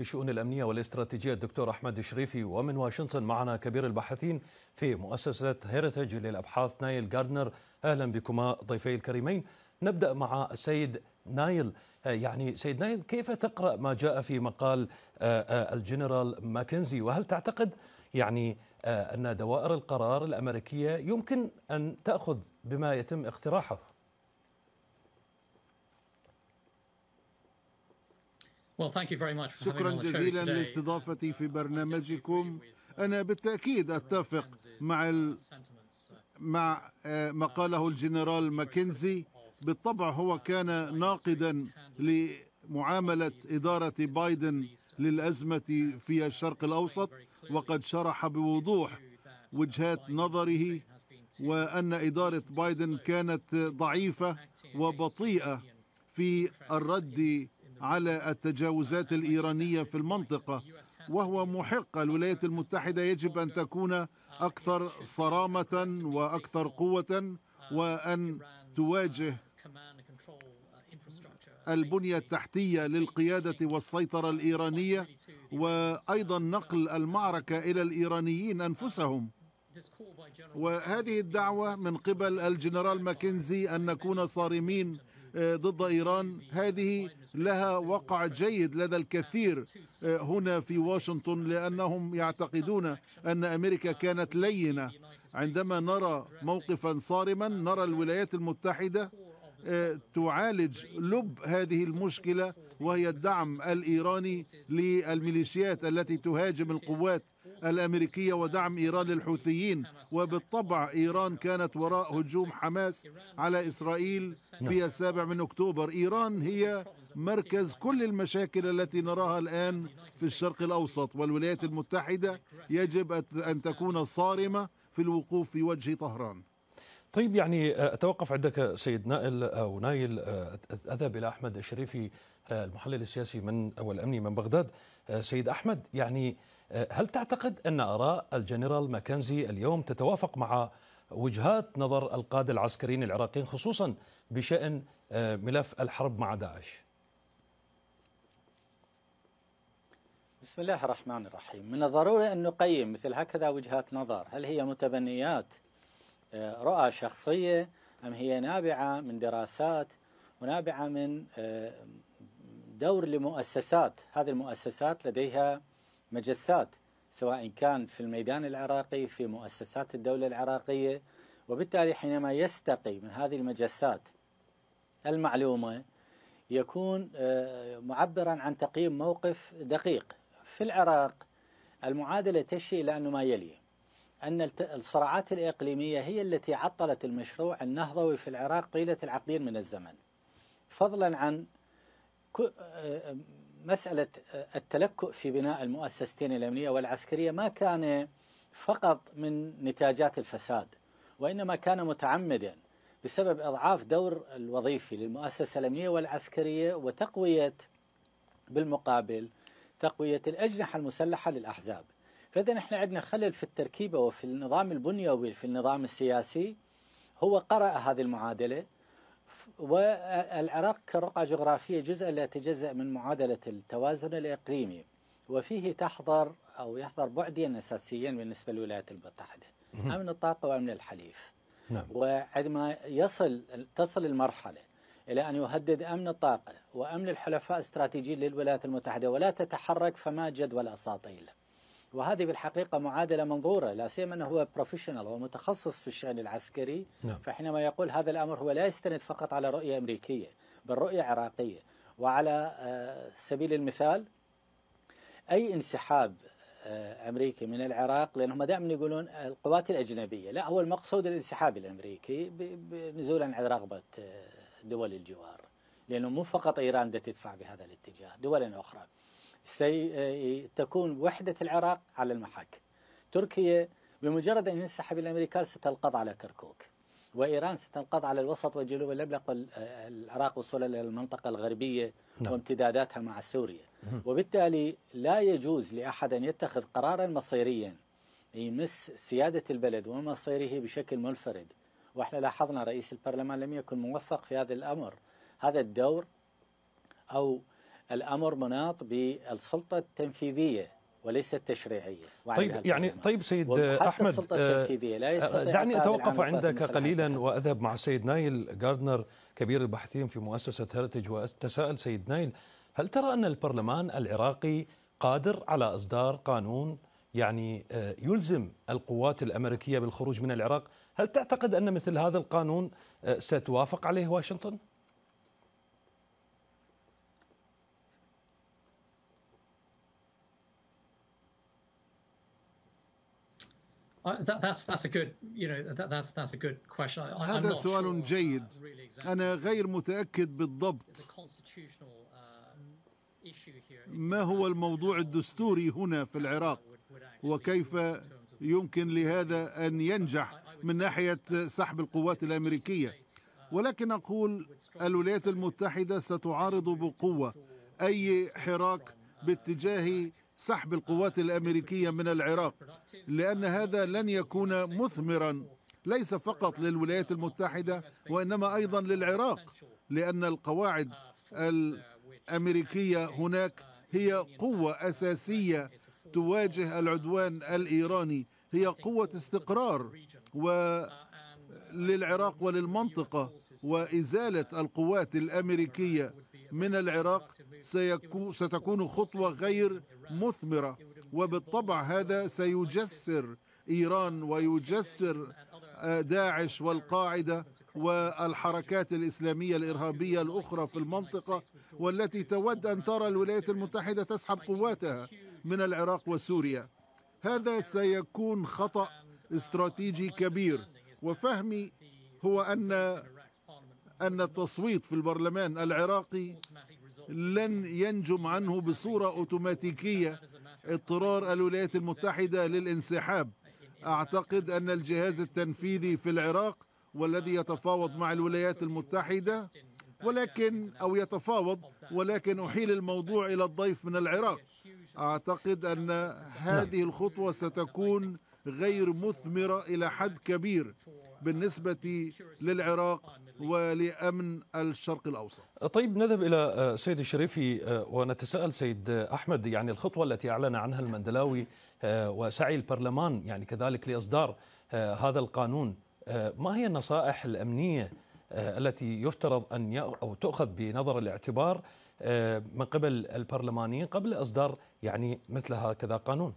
الشؤون الأمنية والاستراتيجية الدكتور أحمد الشريفي ومن واشنطن معنا كبير الباحثين في مؤسسة هيريتج للأبحاث نايل جاردنر أهلا بكما ضيفي الكريمين نبدأ مع السيد نايل آه، يعني سيد نايل كيف تقرأ ما جاء في مقال آه، آه، الجنرال ماكنزي وهل تعتقد يعني أن دوائر القرار الأمريكية يمكن أن تأخذ بما يتم اقتراحه شكرا جزيلا لاستضافتي في برنامجكم أنا بالتأكيد أتفق مع uh, ال... Uh, مع آه، ما uh, قاله الجنرال ماكنزي بالطبع هو كان ناقدا لمعاملة إدارة بايدن للأزمة في الشرق الأوسط وقد شرح بوضوح وجهات نظره وأن إدارة بايدن كانت ضعيفة وبطيئة في الرد على التجاوزات الإيرانية في المنطقة وهو محق الولايات المتحدة يجب أن تكون أكثر صرامة وأكثر قوة وأن تواجه البنية التحتية للقيادة والسيطرة الإيرانية وأيضا نقل المعركة إلى الإيرانيين أنفسهم وهذه الدعوة من قبل الجنرال ماكنزي أن نكون صارمين آه، ضد إيران هذه لها وقع جيد لدى الكثير آه، هنا في واشنطن لأنهم يعتقدون أن أمريكا كانت لينة عندما نرى موقفا صارما نرى الولايات المتحدة آه، تعالج لب هذه المشكلة وهي الدعم الإيراني للميليشيات التي تهاجم القوات الأمريكية ودعم إيران للحوثيين وبالطبع إيران كانت وراء هجوم حماس على إسرائيل في نعم. السابع من أكتوبر إيران هي مركز كل المشاكل التي نراها الآن في الشرق الأوسط والولايات المتحدة يجب أن تكون صارمة في الوقوف في وجه طهران طيب يعني آه، أتوقف عندك سيد نائل آه، أو نايل آه، أذهب إلى أحمد الشريفي المحلل السياسي من أو الأمني من بغداد سيد أحمد يعني أه، هل تعتقد أن آراء الجنرال ماكنزي اليوم تتوافق مع وجهات نظر القادة العسكريين العراقيين خصوصا بشأن أه، ملف الحرب مع داعش بسم الله الرحمن الرحيم من الضروري أن نقيم مثل هكذا وجهات نظر هل هي متبنيات أه، رؤى شخصية أم هي نابعة من دراسات ونابعة من دور لمؤسسات هذه المؤسسات لديها مجسات سواء كان في الميدان العراقي في مؤسسات الدولة العراقية وبالتالي حينما يستقي من هذه المجسات المعلومة يكون آه، معبرا عن تقييم موقف دقيق في العراق المعادلة تشي إلى أنه ما يلي أن الصراعات الإقليمية هي التي عطلت المشروع النهضوي في العراق طيلة العقدين من الزمن فضلا عن مسألة آه، التلكؤ في بناء المؤسستين الأمنية والعسكرية ما كان فقط من نتاجات الفساد وإنما كان متعمدا بسبب إضعاف دور الوظيفي للمؤسسة الأمنية والعسكرية وتقوية بالمقابل تقوية الأجنحة المسلحة للأحزاب فإذا نحن عندنا خلل في التركيبة وفي النظام البنيوي في النظام السياسي هو قرأ هذه المعادلة والعراق كرقعة جغرافية جزء لا يتجزأ من معادلة التوازن الإقليمي وفيه تحضر أو يحضر بعدين أساسيا بالنسبة للولايات المتحدة أمن الطاقة وأمن الحليف نعم. وعندما يصل تصل المرحلة إلى أن يهدد أمن الطاقة وأمن الحلفاء استراتيجي للولايات المتحدة ولا تتحرك فما جدوى الأساطيل وهذه بالحقيقة معادلة منظورة لا سيما أنه هو بروفيشنال هو متخصص في الشأن العسكري نعم. فحينما يقول هذا الأمر هو لا يستند فقط على رؤية أمريكية بل رؤية عراقية وعلى آه، سبيل المثال أي انسحاب آه، امريكي من العراق لانهم دائما يقولون القوات الاجنبيه، لا هو المقصود الانسحاب الامريكي نزولا عن رغبه آه، دول الجوار، لانه مو فقط ايران تدفع بهذا الاتجاه، دول اخرى. ستكون آه، وحدة العراق على المحك تركيا بمجرد أن ينسحب الأمريكان ستنقض على كركوك وإيران ستنقض على الوسط والجنوب الأبلق يقل آه، العراق وصولا إلى المنطقة الغربية نعم. وامتداداتها مع سوريا وبالتالي لا يجوز لأحد أن يتخذ قرارا مصيريا يمس سيادة البلد ومصيره بشكل منفرد واحنا لاحظنا رئيس البرلمان لم يكن موفق في هذا الأمر هذا الدور أو الأمر مناط بالسلطة التنفيذية وليس التشريعية طيب يعني طيب سيد أحمد السلطة آه، لا آه، دعني أتوقف عندك قليلا وأذهب مع السيد نايل جاردنر كبير الباحثين في مؤسسة هيرتج وأتساءل سيد نايل هل ترى أن البرلمان العراقي قادر على إصدار قانون يعني آه، يلزم القوات الأمريكية بالخروج من العراق هل تعتقد أن مثل هذا القانون ستوافق عليه واشنطن؟ هذا سؤال جيد أنا غير متأكد بالضبط uh, ما هو الموضوع الدستوري هنا في العراق وكيف يمكن لهذا أن ينجح من ناحية سحب القوات uh, الأمريكية ولكن أقول الولايات المتحدة ستعارض بقوة أي حراك uh, باتجاه سحب القوات الامريكيه من العراق لان هذا لن يكون مثمرا ليس فقط للولايات المتحده وانما ايضا للعراق لان القواعد الامريكيه هناك هي قوه اساسيه تواجه العدوان الايراني هي قوه استقرار للعراق وللمنطقه وازاله القوات الامريكيه من العراق ستكون خطوه غير مثمرة وبالطبع هذا سيجسر إيران ويجسر آه، داعش والقاعدة والحركات الإسلامية الإرهابية الأخرى في المنطقة والتي تود أن ترى الولايات المتحدة تسحب قواتها من العراق وسوريا هذا سيكون خطأ استراتيجي كبير وفهمي هو أن أن التصويت في البرلمان العراقي لن ينجم عنه بصورة أوتوماتيكية اضطرار الولايات المتحدة للانسحاب أعتقد أن الجهاز التنفيذي في العراق والذي يتفاوض مع الولايات المتحدة ولكن أو يتفاوض ولكن أحيل الموضوع إلى الضيف من العراق أعتقد أن هذه نعم. الخطوة ستكون غير مثمرة إلى حد كبير بالنسبة للعراق ولأمن الشرق الأوسط طيب نذهب إلى آه، سيد الشريفي آه، ونتساءل سيد أحمد يعني الخطوة التي أعلن عنها المندلاوي آه، وسعي البرلمان يعني كذلك لإصدار هذا القانون ما هي النصائح الأمنية التي يفترض أن أو تؤخذ بنظر الاعتبار من قبل البرلمانيين قبل إصدار يعني مثل هكذا قانون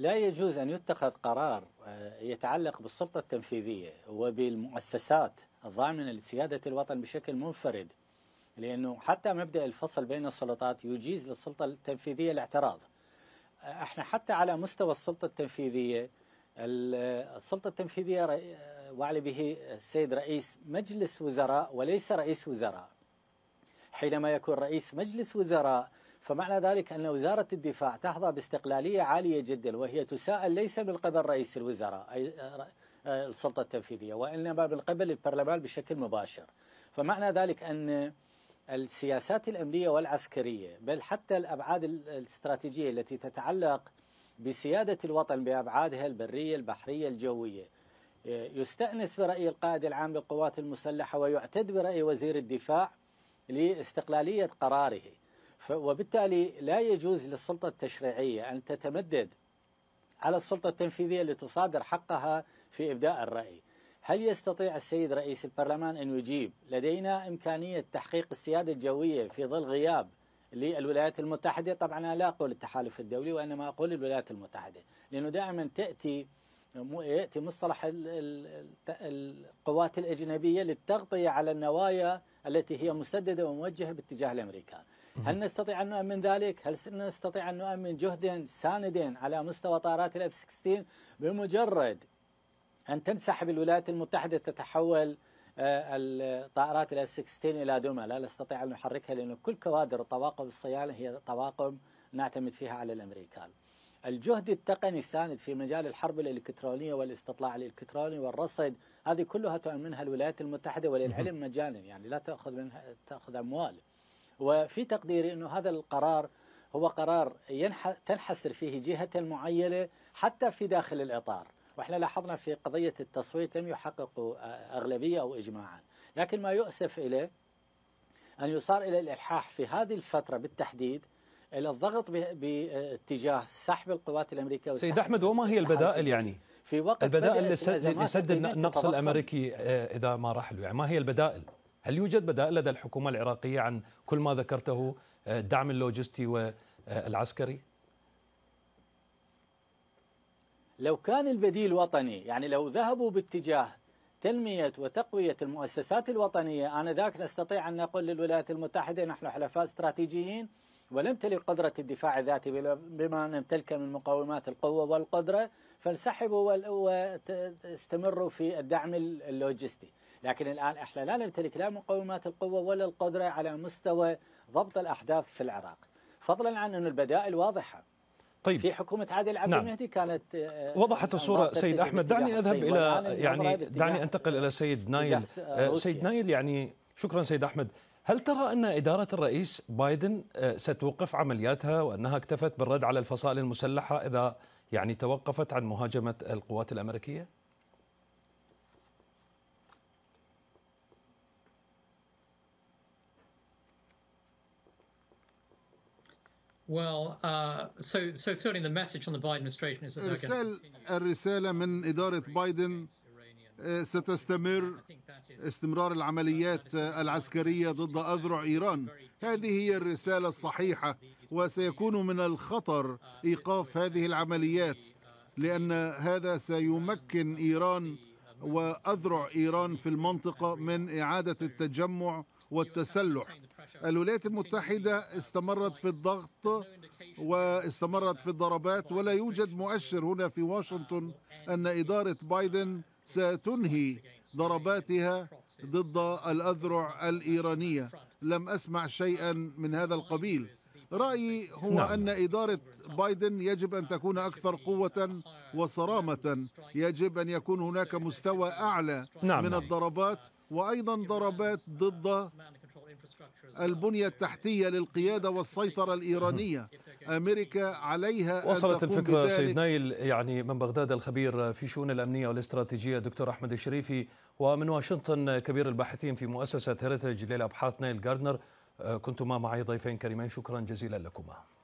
لا يجوز أن يتخذ قرار آه، يتعلق بالسلطة التنفيذية وبالمؤسسات الضامنة لسيادة الوطن بشكل منفرد لأنه حتى مبدأ الفصل بين السلطات يجيز للسلطة التنفيذية الاعتراض آه، احنا حتى على مستوى السلطة التنفيذية آه، السلطة التنفيذية وعلى به السيد رئيس مجلس وزراء وليس رئيس وزراء حينما يكون رئيس مجلس وزراء فمعنى ذلك أن وزارة الدفاع تحظى باستقلالية عالية جدا وهي تساءل ليس من قبل رئيس الوزراء أي آه، آه، السلطة التنفيذية وإنما من قبل البرلمان بشكل مباشر فمعنى ذلك أن السياسات الأمنية والعسكرية بل حتى الأبعاد الاستراتيجية التي تتعلق بسيادة الوطن بأبعادها البرية البحرية الجوية آه، يستأنس برأي القائد العام للقوات المسلحة ويعتد برأي وزير الدفاع لاستقلالية قراره وبالتالي لا يجوز للسلطة التشريعية أن تتمدد على السلطة التنفيذية لتصادر حقها في إبداء الرأي هل يستطيع السيد رئيس البرلمان أن يجيب لدينا إمكانية تحقيق السيادة الجوية في ظل غياب للولايات المتحدة طبعا أنا لا أقول التحالف الدولي وإنما أقول الولايات المتحدة لأنه دائما تأتي يأتي مصطلح القوات الأجنبية للتغطية على النوايا التي هي مسددة وموجهة باتجاه الأمريكان هل نستطيع أن نؤمن ذلك؟ هل نستطيع أن نؤمن جهد ساند على مستوى طائرات الاف 16 بمجرد أن تنسحب الولايات المتحدة تتحول آه، الطائرات الاف 16 إلى دمى لا نستطيع أن نحركها لانه كل كوادر طواقم الصيانة هي طواقم نعتمد فيها على الأمريكان الجهد التقني الساند في مجال الحرب الالكترونيه والاستطلاع الالكتروني والرصد هذه كلها تؤمنها الولايات المتحده وللعلم مجانا يعني لا تاخذ منها تاخذ اموال وفي تقديري أنه هذا القرار هو قرار تنحسر فيه جهة معينة حتى في داخل الإطار واحنا لاحظنا في قضية التصويت لم يحققوا أغلبية أو إجماعا لكن ما يؤسف إليه أن يصار إلى الإلحاح في هذه الفترة بالتحديد إلى الضغط باتجاه سحب القوات الأمريكية سيد أحمد وما هي البدائل يعني؟ في وقت البدائل لسد النقص الأمريكي آه، إذا ما رحلوا يعني ما هي البدائل؟ هل يوجد بدائل لدى الحكومة العراقية عن كل ما ذكرته آه، الدعم اللوجستي والعسكري؟ لو كان البديل وطني يعني لو ذهبوا باتجاه تنمية وتقوية المؤسسات الوطنية آنذاك نستطيع أن نقول للولايات المتحدة نحن حلفاء استراتيجيين ونمتلك قدرة الدفاع الذاتي بما نمتلك من مقومات القوة والقدرة فانسحبوا واستمروا في الدعم اللوجستي لكن الآن إحنا لا نمتلك لا مقومات القوة ولا القدرة على مستوى ضبط الأحداث في العراق فضلا عن أن البدائل واضحة طيب في حكومة عادل عبد نعم. المهدي كانت آه، وضحت الصورة سيد أحمد دعني أذهب إلى يعني دعني أنتقل إلى سيد نايل آه، آه، سيد نايل يعني شكرا سيد أحمد هل ترى أن إدارة الرئيس بايدن ستوقف عملياتها وأنها اكتفت بالرد على الفصائل المسلحة إذا يعني توقفت عن مهاجمة القوات الأمريكية؟ Well, uh, so certainly the message from the Biden administration is that الرسالة الرسالة من uh, إدارة بايدن uh, ستستمر استمرار العمليات العسكرية ضد أذرع إيران هذه هي الرسالة الصحيحة وسيكون من الخطر إيقاف هذه العمليات لأن هذا سيمكن إيران وأذرع إيران في المنطقة من إعادة التجمع والتسلح الولايات المتحدة استمرت في الضغط واستمرت في الضربات ولا يوجد مؤشر هنا في واشنطن أن إدارة بايدن ستنهي ضرباتها ضد الأذرع الإيرانية لم أسمع شيئا من هذا القبيل رأيي هو نعم. أن إدارة بايدن يجب أن تكون أكثر قوة وصرامة يجب أن يكون هناك مستوى أعلى نعم. من الضربات وأيضا ضربات ضد البنية التحتية للقيادة والسيطرة الإيرانية أمريكا عليها وصلت الفكرة سيد نايل يعني من بغداد الخبير في شؤون الأمنية والاستراتيجية دكتور أحمد الشريفي ومن واشنطن كبير الباحثين في مؤسسة هيريتج للأبحاث نايل جاردنر آه، كنتما معي ضيفين كريمين شكرا جزيلا لكما